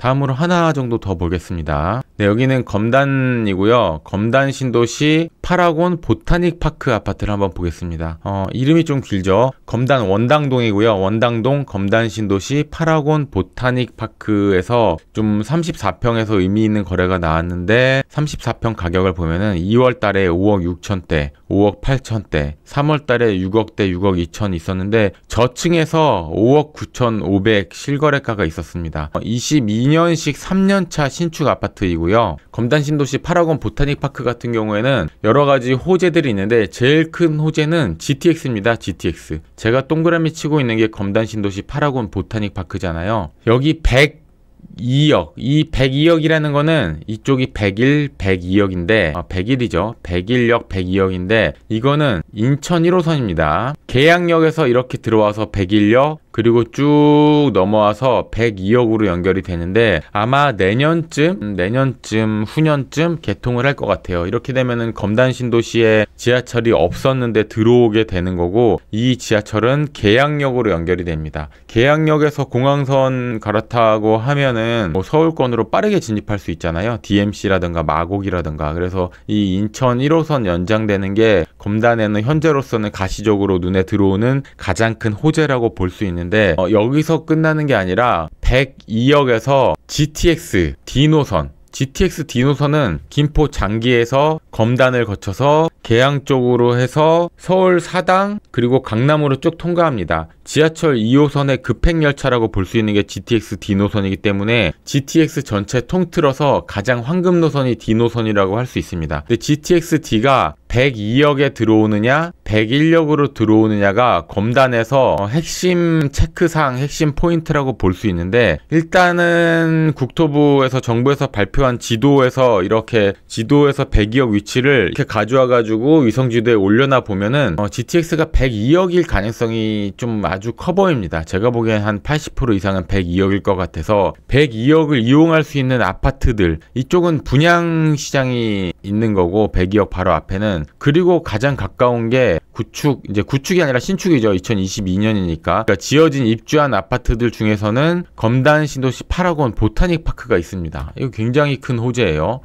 다음으로 하나 정도 더 보겠습니다. 네, 여기는 검단이고요. 검단 신도시 파라곤 보타닉 파크 아파트를 한번 보겠습니다. 어, 이름이 좀 길죠. 검단 원당동이고요. 원당동 검단 신도시 파라곤 보타닉 파크에서 좀 34평에서 의미 있는 거래가 나왔는데 34평 가격을 보면은 2월 달에 5억 6천대, 5억 8천대, 3월 달에 6억대, 6억 2천 있었는데 저층에서 5억 9천 5백 실거래가가 있었습니다. 22 어, 2년씩 3년차 신축 아파트이고요. 검단 신도시 파라곤 보타닉 파크 같은 경우에는 여러 가지 호재들이 있는데 제일 큰 호재는 GTX입니다. GTX. 제가 동그라미 치고 있는 게 검단 신도시 파라곤 보타닉 파크잖아요. 여기 100 2억. 이 102억이라는 거는 이쪽이 101, 102억인데, 아, 101이죠. 101역, 102억인데, 이거는 인천 1호선입니다. 계양역에서 이렇게 들어와서 101역, 그리고 쭉 넘어와서 102억으로 연결이 되는데 아마 내년쯤 내년쯤 후년쯤 개통을 할 것 같아요. 이렇게 되면은 검단 신도시에 지하철이 없었는데 들어오게 되는 거고 이 지하철은 계양역으로 연결이 됩니다. 계양역에서 공항선 갈아타고 하면은 뭐 서울권으로 빠르게 진입할 수 있잖아요. DMC라든가 마곡이라든가 그래서 이 인천 1호선 연장되는 게 검단에는 현재로서는 가시적으로 눈에 들어오는 가장 큰 호재라고 볼 수 있는. 있는데 어, 여기서 끝나는 게 아니라 102역에서 GTX D 노선 GTX D 노선은 김포 장기에서 검단을 거쳐서 계양 쪽으로 해서 서울 사당 그리고 강남으로 쭉 통과합니다. 지하철 2호선의 급행열차라고 볼 수 있는 게 GTX D 노선이기 때문에 GTX 전체 통틀어서 가장 황금 노선이 D 노선이라고 할 수 있습니다. 근데 GTX D가 102억에 들어오느냐 101억으로 들어오느냐가 검단에서 핵심 체크상 핵심 포인트라고 볼 수 있는데 일단은 국토부에서 정부에서 발표한 지도에서 이렇게 지도에서 102억 위치를 이렇게 가져와 가지고 위성지도에 올려놔 보면은 어, GTX가 102억일 가능성이 좀 아주 커 보입니다 제가 보기엔 한 80% 이상은 102억일 것 같아서 102억을 이용할 수 있는 아파트들 이쪽은 분양 시장이 있는 거고 102억 바로 앞에는 있는 음. 그리고 가장 가까운 게 구축 이제 구축이 아니라 신축이죠. 2022년이니까 그러니까 지어진 입주한 아파트들 중에서는 검단 신도시 8억 원 보타닉 파크가 있습니다. 이거 굉장히 큰 호재예요.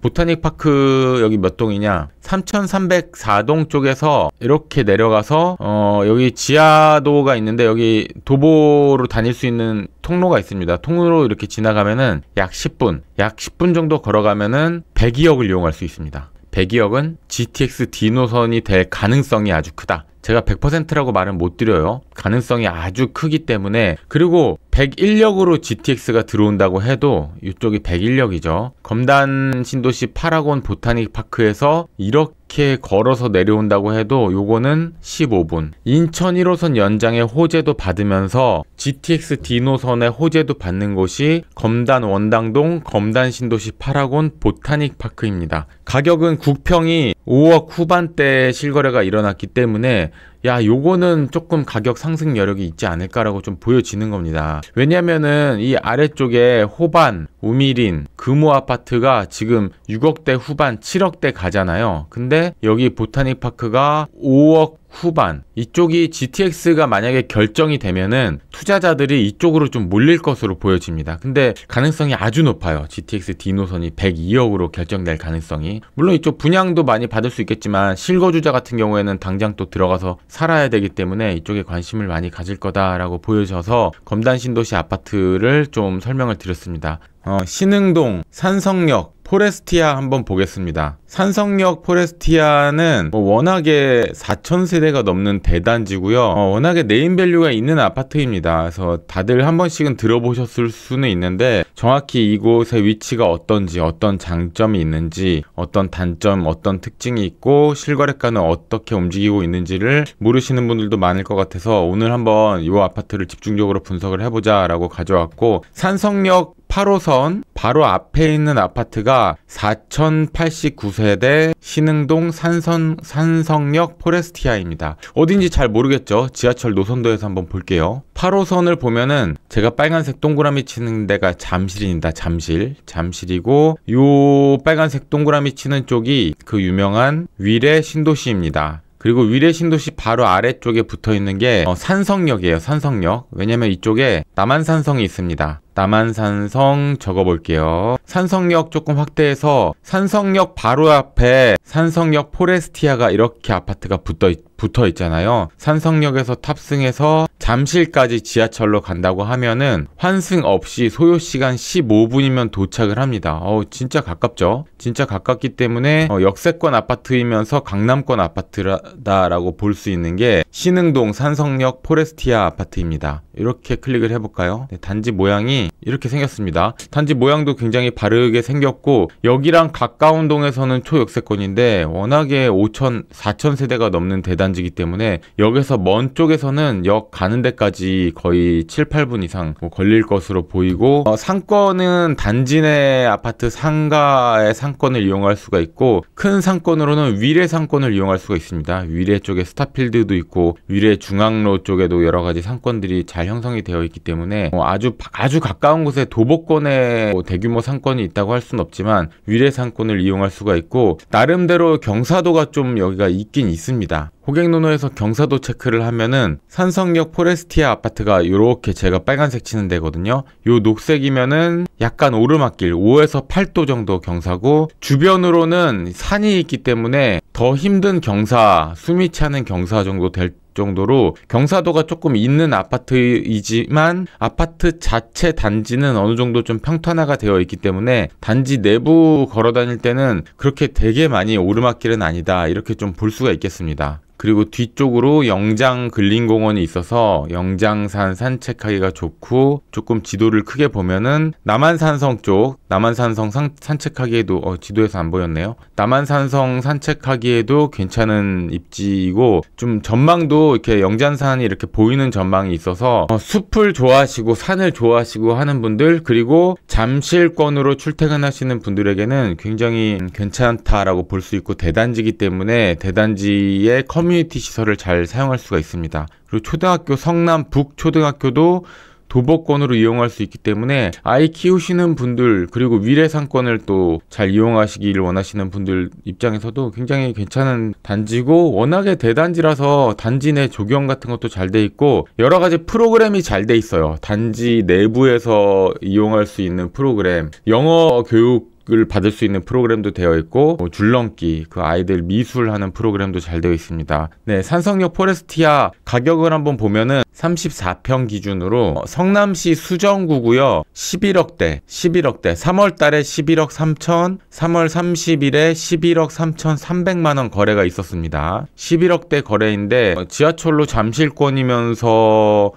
보타닉 파크 여기 몇 동이냐? 3,304동 쪽에서 이렇게 내려가서 어 여기 지하도가 있는데 여기 도보로 다닐 수 있는 통로가 있습니다. 통로로 이렇게 지나가면은 약 10분, 약 10분 정도 걸어가면은 102억을 이용할 수 있습니다. 대기업은 GTX D 노선이 될 가능성이 아주 크다. 제가 100%라고 말은 못 드려요. 가능성이 아주 크기 때문에 그리고 101역으로 GTX가 들어온다고 해도 이쪽이 101역이죠. 검단 신도시 파라곤 보타닉 파크에서 이렇게 이렇게 걸어서 내려온다고 해도 요거는 15분. 인천 1호선 연장의 호재도 받으면서 GTX 디노선의 호재도 받는 곳이 검단 원당동 검단 신도시 파라곤 보타닉 파크입니다. 가격은 국평이 5억 후반대 실거래가 일어났기 때문에 야 요거는 조금 가격 상승 여력이 있지 않을까라고 좀 보여지는 겁니다 왜냐면은 이 아래쪽에 호반, 우미린, 금호아파트가 지금 6억대 후반 7억대 가잖아요 근데 여기 보타닉파크가 5억 후반 이쪽이 GTX가 만약에 결정이 되면은 투자자들이 이쪽으로 좀 몰릴 것으로 보여집니다. 근데 가능성이 아주 높아요. GTX D 노선이 102억으로 결정될 가능성이 물론 이쪽 분양도 많이 받을 수 있겠지만 실거주자 같은 경우에는 당장 또 들어가서 살아야 되기 때문에 이쪽에 관심을 많이 가질 거다라고 보여져서 검단 신도시 아파트를 좀 설명을 드렸습니다. 어, 신흥동, 산성역, 포레스티아 한번 보겠습니다. 산성역 포레스티아는 뭐 워낙에 4천세대가 넘는 대단지고요. 어, 워낙에 네임밸류가 있는 아파트입니다. 그래서 다들 한 번씩은 들어보셨을 수는 있는데 정확히 이곳의 위치가 어떤지, 어떤 장점이 있는지, 어떤 단점, 어떤 특징이 있고 실거래가는 어떻게 움직이고 있는지를 모르시는 분들도 많을 것 같아서 오늘 한번 이 아파트를 집중적으로 분석을 해보자라고 가져왔고 산성역 8호선 바로 앞에 있는 아파트가 4089세대 신흥동 산선, 산성역 포레스티아입니다. 어딘지 잘 모르겠죠? 지하철 노선도에서 한번 볼게요. 8호선을 보면은 제가 빨간색 동그라미 치는 데가 잠실입니다. 잠실. 잠실이고 요 빨간색 동그라미 치는 쪽이 그 유명한 위례 신도시입니다. 그리고 위례 신도시 바로 아래쪽에 붙어 있는 게 어, 산성역이에요. 산성역. 왜냐면 이쪽에 남한산성이 있습니다. 남한산성 적어볼게요. 산성역 조금 확대해서 산성역 바로 앞에 산성역 포레스티아가 이렇게 아파트가 붙어, 붙어 있잖아요. 산성역에서 탑승해서 잠실까지 지하철로 간다고 하면은 환승 없이 소요 시간 15분이면 도착을 합니다. 어 진짜 가깝죠. 진짜 가깝기 때문에 어, 역세권 아파트이면서 강남권 아파트라고볼 수 있는 게 신흥동 산성역 포레스티아 아파트입니다. 이렇게 클릭을 해볼까요? 네, 단지 모양이 이렇게 생겼습니다. 단지 모양도 굉장히 바르게 생겼고 여기랑 가까운 동에서는 초역세권인데 워낙에 5천, 4천 세대가 넘는 대단지이기 때문에 역에서 먼 쪽에서는 역 가는 데까지 거의 7, 8분 이상 뭐 걸릴 것으로 보이고 어, 상권은 단지 내 아파트 상가의 상권을 이용할 수가 있고 큰 상권으로는 위례 상권을 이용할 수가 있습니다. 위례 쪽에 스타필드도 있고 위례 중앙로 쪽에도 여러 가지 상권들이 잘 형성이 되어 있기 때문에 어, 아주 아주 가까운 곳에 도보권의 뭐 대규모 상권이 있다고 할 수는 없지만 위례 상권을 이용할 수가 있고 나름대로 경사도가 좀 여기가 있긴 있습니다. 호객노노에서 경사도 체크를 하면은 산성역 포레스티아 아파트가 이렇게 제가 빨간색 치는 데거든요. 요 녹색이면은 약간 오르막길 5에서 8도 정도 경사고 주변으로는 산이 있기 때문에 더 힘든 경사, 숨이 차는 경사 정도 될 정도로 경사도가 조금 있는 아파트이지만 아파트 자체 단지는 어느 정도 좀 평탄화가 되어 있기 때문에 단지 내부 걸어 다닐 때는 그렇게 되게 많이 오르막길은 아니다 이렇게 좀 볼 수가 있겠습니다. 그리고 뒤쪽으로 영장 근린공원이 있어서 영장산 산책하기가 좋고 조금 지도를 크게 보면은 남한산성 쪽 남한산성 산, 산책하기에도 어, 지도에서 안 보였네요. 남한산성 산책하기에도 괜찮은 입지이고 좀 전망도 이렇게 영장산이 이렇게 보이는 전망이 있어서 어, 숲을 좋아하시고 산을 좋아하시고 하는 분들 그리고 잠실권으로 출퇴근하시는 분들에게는 굉장히 괜찮다라고 볼 수 있고 대단지기 때문에 대단지의 커뮤 니티 커뮤니티 시설을 잘 사용할 수가 있습니다. 그리고 초등학교 성남 북초등학교도 도보권으로 이용할 수 있기 때문에 아이 키우시는 분들 그리고 위례상권을 또 잘 이용하시길 원하시는 분들 입장에서도 굉장히 괜찮은 단지고 워낙에 대단지라서 단지 내 조경 같은 것도 잘 돼 있고 여러 가지 프로그램이 잘 돼 있어요 단지 내부에서 이용할 수 있는 프로그램 영어 교육 교육을 받을 수 있는 프로그램도 되어 있고 뭐 줄넘기 그 아이들 미술하는 프로그램도 잘 되어 있습니다. 네, 산성역 포레스티아 가격을 한번 보면은 34평 기준으로 성남시 수정구고요. 11억대, 11억대. 3월 달에 11억 3천, 3월 30일에 11억 3천 3백만 원 거래가 있었습니다. 11억대 거래인데 지하철로 잠실권이면서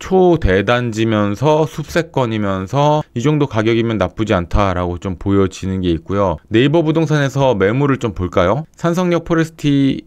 초대단지면서 숲세권이면서 이 정도 가격이면 나쁘지 않다라고 좀 보여지는 게 있고요. 네이버 부동산에서 매물을 좀 볼까요? 산성역 포레스티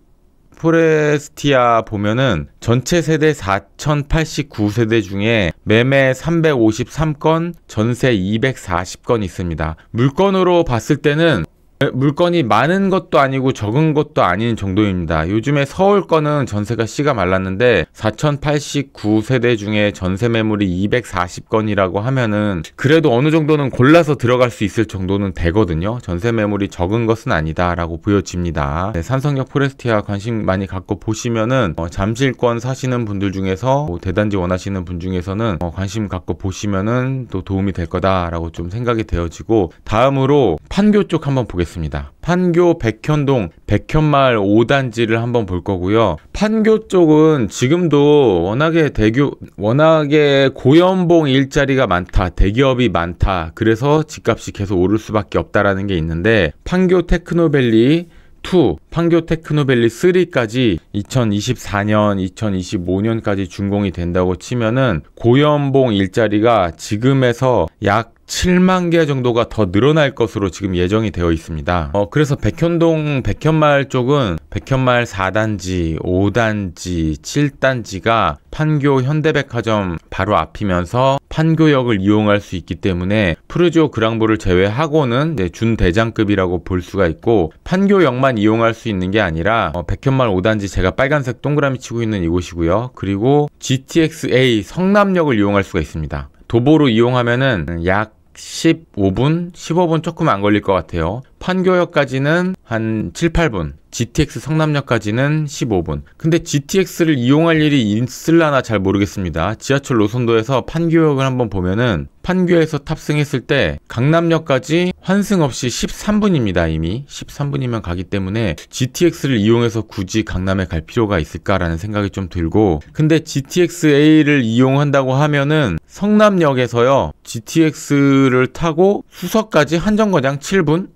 포레스티아 보면은 전체 세대 4,089세대 중에 매매 353건, 전세 240건 있습니다. 물건으로 봤을 때는 물건이 많은 것도 아니고 적은 것도 아닌 정도입니다. 요즘에 서울 거는 전세가 씨가 말랐는데 4,089세대 중에 전세 매물이 240건이라고 하면은 그래도 어느 정도는 골라서 들어갈 수 있을 정도는 되거든요. 전세 매물이 적은 것은 아니다라고 보여집니다. 네, 산성역 포레스티아 관심 많이 갖고 보시면은 어, 잠실권 사시는 분들 중에서 뭐 대단지 원하시는 분 중에서는 어, 관심 갖고 보시면은 또 도움이 될 거다라고 좀 생각이 되어지고 다음으로 판교 쪽 한번 보겠습니다. 있습니다. 판교 백현동 백현마을 5단지를 한번 볼 거고요. 판교 쪽은 지금도 워낙에 대교 워낙에 고연봉 일자리가 많다. 대기업이 많다. 그래서 집값이 계속 오를 수밖에 없다라는 게 있는데 판교 테크노밸리 2, 판교 테크노밸리 3까지 2024년, 2025년까지 준공이 된다고 치면은 고연봉 일자리가 지금에서 약 7만 개 정도가 더 늘어날 것으로 지금 예정이 되어 있습니다. 어, 그래서 백현동, 백현마을 쪽은 백현마을 4단지, 5단지, 7단지가 판교 현대백화점 바로 앞이면서 판교역을 이용할 수 있기 때문에 푸르지오 그랑보를 제외하고는 준대장급이라고 볼 수가 있고 판교역만 이용할 수 있는 게 아니라 어, 백현마을 5단지 제가 빨간색 동그라미 치고 있는 이곳이고요. 그리고 GTX-A 성남역을 이용할 수가 있습니다. 도보로 이용하면은 약 15분, 15분 조금 안 걸릴 것 같아요. 판교역까지는 한 7, 8분. GTX 성남역까지는 15분. 근데 GTX를 이용할 일이 있을라나 잘 모르겠습니다. 지하철 노선도에서 판교역을 한번 보면은 판교에서 탑승했을 때 강남역까지 환승 없이 13분입니다. 이미 13분이면 가기 때문에 GTX를 이용해서 굳이 강남에 갈 필요가 있을까라는 생각이 좀 들고 근데 GTX-A를 이용한다고 하면은 성남역에서요 GTX를 타고 수서까지 한정거장 7분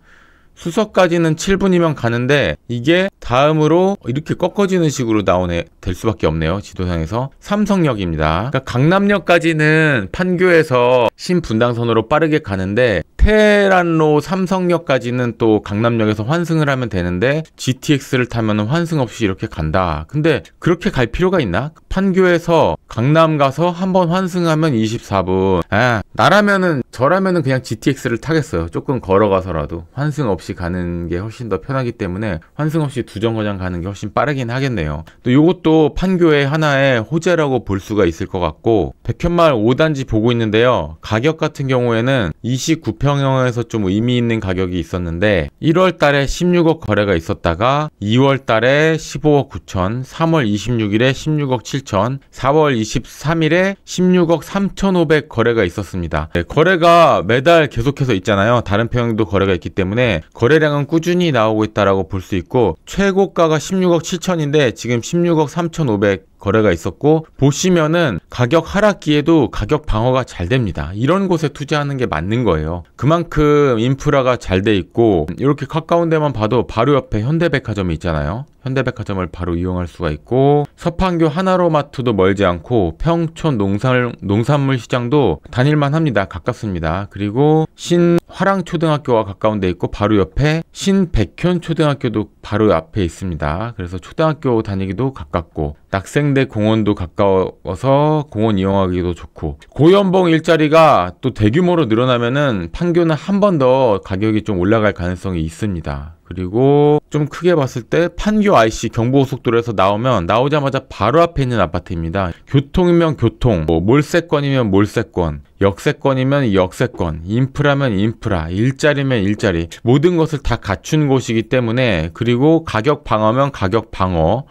수석까지는 7분이면 가는데 이게 다음으로 이렇게 꺾어지는 식으로 나오네 될 수밖에 없네요 지도상에서 삼성역입니다 그러니까 강남역까지는 판교에서 신분당선으로 빠르게 가는데 페란로 삼성역까지는 또 강남역에서 환승을 하면 되는데 GTX를 타면 환승 없이 이렇게 간다. 근데 그렇게 갈 필요가 있나? 판교에서 강남 가서 한번 환승하면 24분. 아, 나라면은 저라면은 그냥 GTX를 타겠어요. 조금 걸어가서라도 환승 없이 가는 게 훨씬 더 편하기 때문에 환승 없이 두 정거장 가는 게 훨씬 빠르긴 하겠네요. 또 이것도 판교의 하나의 호재라고 볼 수가 있을 것 같고 백현마을 5단지 보고 있는데요. 가격 같은 경우에는 29평 영형에서좀 의미 있는 가격이 있었는데 1월 달에 16억 거래가 있었다가 2월 달에 15억 9천, 3월 26일에 16억 7천, 4월 23일에 16억 3,500 거래가 있었습니다. 네, 거래가 매달 계속해서 있잖아요. 다른 평형도 거래가 있기 때문에 거래량은 꾸준히 나오고 있다라고 볼 수 있고 최고가가 16억 7천인데 지금 16억 3,500 거래가 있었고 보시면은 가격 하락기에도 가격 방어가 잘 됩니다. 이런 곳에 투자하는 게 맞는 거예요. 그만큼 인프라가 잘 돼 있고 이렇게 가까운 데만 봐도 바로 옆에 현대백화점이 있잖아요. 현대백화점을 바로 이용할 수가 있고 서판교 하나로마트도 멀지 않고 평촌 농산, 농산물 시장도 다닐만 합니다. 가깝습니다. 그리고 신 화랑초등학교와 가까운 데 있고 바로 옆에 신백현 초등학교도 바로 앞에 있습니다. 그래서 초등학교 다니기도 가깝고 낙생대 공원도 가까워서 공원 이용하기도 좋고 고연봉 일자리가 또 대규모로 늘어나면은 판교는 한 번 더 가격이 좀 올라갈 가능성이 있습니다. 그리고 좀 크게 봤을 때 판교 IC 경부고속도로에서 나오면 나오자마자 바로 앞에 있는 아파트입니다. 교통이면 교통, 뭐 몰세권이면 몰세권, 역세권이면 역세권, 인프라면 인프라, 일자리면 일자리 모든 것을 다 갖춘 곳이기 때문에 그리고 가격 방어면 가격 방어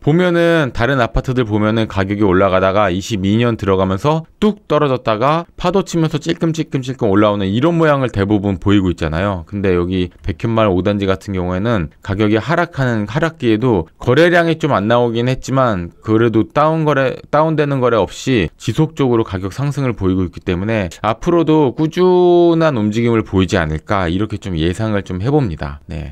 보면은 다른 아파트들 보면은 가격이 올라가다가 22년 들어가면서 뚝 떨어졌다가 파도 치면서 찔끔찔끔찔끔 올라오는 이런 모양을 대부분 보이고 있잖아요. 근데 여기 백현말 5단지 같은 경우에는 가격이 하락하는 하락기에도 거래량이 좀 안 나오긴 했지만 그래도 다운 거래 다운되는 거래 없이 지속적으로 가격 상승을 보이고 있기 때문에 앞으로도 꾸준한 움직임을 보이지 않을까 이렇게 좀 예상을 좀 해봅니다. 네.